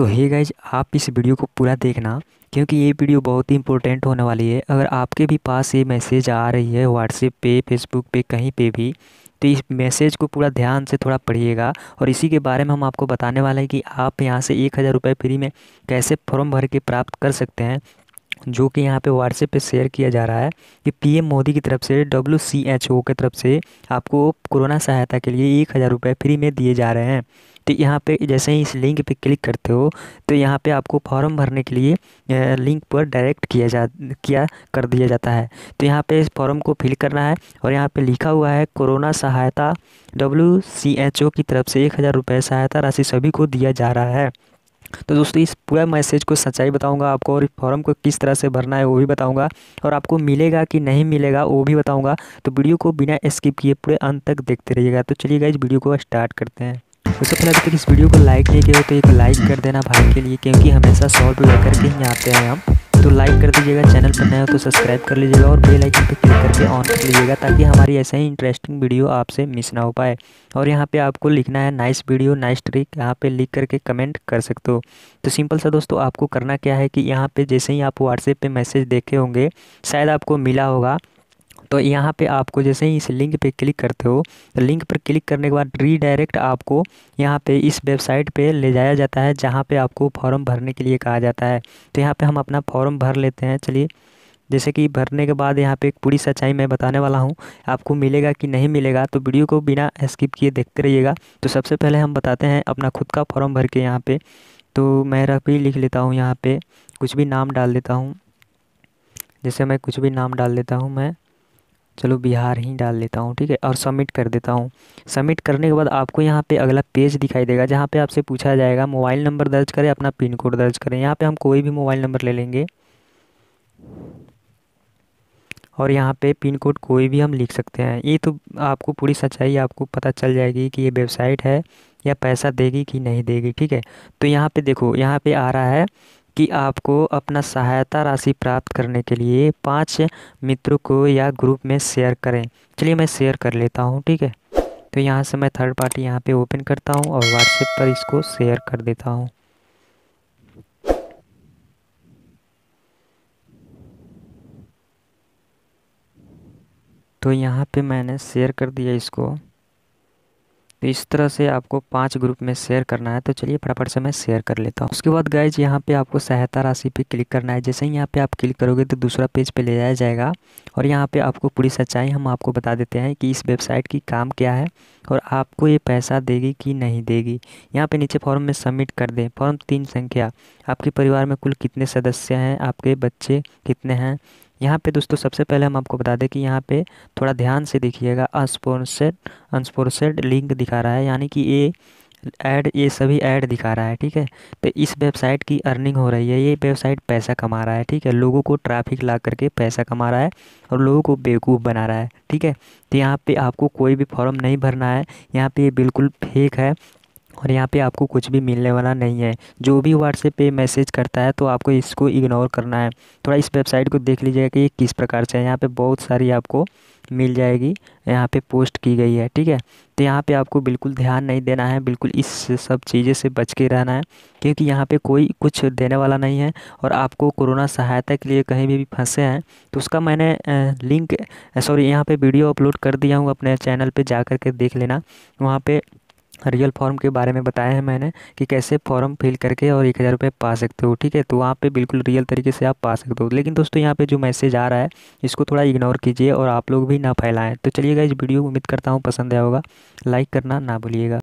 तो hey guys आप इस वीडियो को पूरा देखना क्योंकि ये वीडियो बहुत ही इंपॉर्टेंट होने वाली है अगर आपके भी पास ये मैसेज आ रही है व्हाट्सएप पे फेसबुक पे कहीं पे भी तो इस मैसेज को पूरा ध्यान से थोड़ा पढ़िएगा और इसी के बारे में हम आपको बताने वाले हैं कि आप यहाँ से एक हज़ार रुपये फ्री में कैसे फॉर्म भर के प्राप्त कर सकते हैं जो कि यहाँ पे व्हाट्सएप पे शेयर किया जा रहा है कि पीएम मोदी की तरफ से डब्ल्यू सी एच ओ की तरफ से आपको कोरोना सहायता के लिए एक हज़ार रुपये फ्री में दिए जा रहे हैं तो यहाँ पे जैसे ही इस लिंक पे क्लिक करते हो तो यहाँ पे आपको फॉर्म भरने के लिए लिंक पर डायरेक्ट किया जा किया कर दिया जाता है तो यहाँ पे इस फॉर्म को फिल करना है और यहाँ पे लिखा हुआ है कोरोना सहायता डब्ल्यू सी एच ओ की तरफ से एक हज़ार रुपये सहायता राशि सभी को दिया जा रहा है तो दोस्तों इस पूरा मैसेज को सच्चाई बताऊंगा आपको और फॉर्म को किस तरह से भरना है वो भी बताऊंगा और आपको मिलेगा कि नहीं मिलेगा वो भी बताऊंगा तो वीडियो को बिना स्किप किए पूरे अंत तक देखते रहिएगा तो चलिए इस वीडियो को स्टार्ट करते हैं उससे पहले अभी तक इस वीडियो को लाइक नहीं किया हो तो एक लाइक कर देना भाई के लिए क्योंकि हमेशा सॉल्व लेकर के ही आते हैं हम तो लाइक कर दीजिएगा चैनल पर नया हो तो सब्सक्राइब कर लीजिएगा और बेल आइकन पर क्लिक करके ऑन कर लीजिएगा ताकि हमारी ऐसे ही इंटरेस्टिंग वीडियो आपसे मिस ना हो पाए और यहाँ पे आपको लिखना है नाइस वीडियो नाइस ट्रिक यहाँ पे लिख करके कमेंट कर सकते हो तो सिंपल सा दोस्तों आपको करना क्या है कि यहाँ पे जैसे ही आप व्हाट्सएप पे मैसेज देखे होंगे शायद आपको मिला होगा तो यहाँ पे आपको जैसे ही इस लिंक पे क्लिक करते हो तो लिंक पर क्लिक करने के बाद रीडायरेक्ट आपको यहाँ पे इस वेबसाइट पे ले जाया जाता है जहाँ पे आपको फॉर्म भरने के लिए कहा जाता है तो यहाँ पे हम अपना फॉर्म भर लेते हैं चलिए जैसे कि भरने के बाद यहाँ पे एक पूरी सच्चाई मैं बताने वाला हूँ आपको मिलेगा कि नहीं मिलेगा तो वीडियो को बिना स्किप किए देखते रहिएगा तो सबसे पहले हम बताते हैं अपना खुद का फॉर्म भर के यहाँ पे तो मैं रफी लिख लेता हूँ यहाँ पे कुछ भी नाम डाल देता हूँ जैसे मैं कुछ भी नाम डाल देता हूँ मैं चलो बिहार ही डाल लेता हूँ ठीक है और सबमिट कर देता हूँ सबमिट करने के बाद आपको यहाँ पे अगला पेज दिखाई देगा जहाँ पे आपसे पूछा जाएगा मोबाइल नंबर दर्ज करें अपना पिन कोड दर्ज करें यहाँ पे हम कोई भी मोबाइल नंबर ले लेंगे और यहाँ पे पिन कोड कोई भी हम लिख सकते हैं ये तो आपको पूरी सच्चाई आपको पता चल जाएगी कि ये वेबसाइट है या पैसा देगी कि नहीं देगी ठीक है तो यहाँ पे देखो यहाँ पे आ रहा है कि आपको अपना सहायता राशि प्राप्त करने के लिए पांच मित्रों को या ग्रुप में शेयर करें चलिए मैं शेयर कर लेता हूँ ठीक है तो यहाँ से मैं थर्ड पार्टी यहाँ पे ओपन करता हूँ और व्हाट्सएप पर इसको शेयर कर देता हूँ तो यहाँ पे मैंने शेयर कर दिया इसको तो इस तरह से आपको पांच ग्रुप में शेयर करना है तो चलिए फटाफट से मैं शेयर कर लेता हूँ उसके बाद गाइज यहाँ पे आपको सहायता राशि पे क्लिक करना है जैसे ही यहाँ पे आप क्लिक करोगे तो दूसरा पेज पे ले जाया जाएगा और यहाँ पे आपको पूरी सच्चाई हम आपको बता देते हैं कि इस वेबसाइट की काम क्या है और आपको ये पैसा देगी कि नहीं देगी यहाँ पर नीचे फॉर्म में सबमिट कर दें फॉर्म तीन संख्या आपके परिवार में कुल कितने सदस्य हैं आपके बच्चे कितने हैं यहाँ पे दोस्तों सबसे पहले हम आपको बता दें कि यहाँ पे थोड़ा ध्यान से देखिएगा अनस्पोर्सेड अनस्पोर्सेड लिंक दिखा रहा है यानी कि ये ऐड ये सभी ऐड दिखा रहा है ठीक है तो इस वेबसाइट की अर्निंग हो रही है ये वेबसाइट पैसा कमा रहा है ठीक है लोगों को ट्रैफिक ला करके पैसा कमा रहा है और लोगों को बेवकूफ़ बना रहा है ठीक है तो यहाँ पे आपको कोई भी फॉर्म नहीं भरना है यहाँ पे ये बिल्कुल फेक है और यहाँ पे आपको कुछ भी मिलने वाला नहीं है जो भी व्हाट्सएप पे मैसेज करता है तो आपको इसको इग्नोर करना है थोड़ा इस वेबसाइट को देख लीजिएगा कि ये किस प्रकार से है यहाँ पे बहुत सारी आपको मिल जाएगी यहाँ पे पोस्ट की गई है ठीक है तो यहाँ पे आपको बिल्कुल ध्यान नहीं देना है बिल्कुल इस सब चीज़ें से बच के रहना है क्योंकि यहाँ पर कोई कुछ देने वाला नहीं है और आपको कोरोना सहायता के लिए कहीं भी, फंसे हैं तो उसका मैंने लिंक सॉरी यहाँ पर वीडियो अपलोड कर दिया हूँ अपने चैनल पर जा के देख लेना वहाँ पर रियल फॉर्म के बारे में बताया है मैंने कि कैसे फॉर्म फिल करके और एक हज़ार रुपये पा सकते हो ठीक है तो वहाँ पे बिल्कुल रियल तरीके से आप पा सकते हो लेकिन दोस्तों यहाँ पे जो मैसेज आ रहा है इसको थोड़ा इग्नोर कीजिए और आप लोग भी ना फैलाएं तो चलिएगा इस वीडियो को उम्मीद करता हूँ पसंद आया होगा लाइक करना ना भूलिएगा